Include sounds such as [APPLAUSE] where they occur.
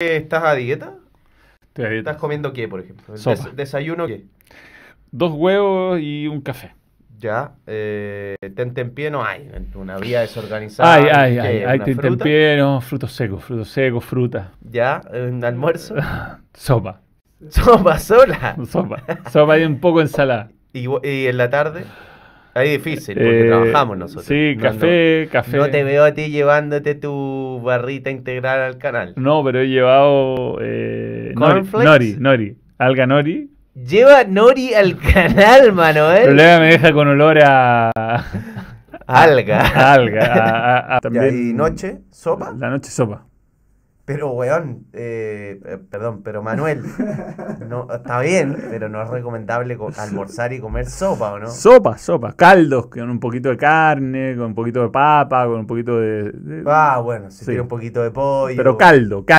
estás a dieta? ¿Estás comiendo qué, por ejemplo? ¿Desayuno qué? Dos huevos y un café. Ya, eh, en pie? no hay, una vía desorganizada. Ay, ay, hay, hay pie, no, frutos secos, frutos secos, fruta. Ya, un almuerzo. [LAUGHS] Sopa. [LAUGHS] Sopa sola. Sopa. Sopa y un poco ensalada. [LAUGHS] ¿Y, ¿Y en la tarde? Es difícil, porque eh, trabajamos nosotros. Sí, café, café. No te veo a ti llevándote tu barrita integral al canal. No, pero he llevado eh, nori, nori, alga nori. Lleva nori al canal, mano. El problema me deja con olor a... Alga. [LAUGHS] alga. también, ¿Y noche? ¿Sopa? La noche sopa. Pero, weón, eh, eh, perdón, pero Manuel, no, está bien, pero no es recomendable almorzar y comer sopa, ¿o no? Sopa, sopa, caldos con un poquito de carne, con un poquito de papa, con un poquito de... ah, bueno, si tiene un poquito de pollo. Pero caldo, caldo.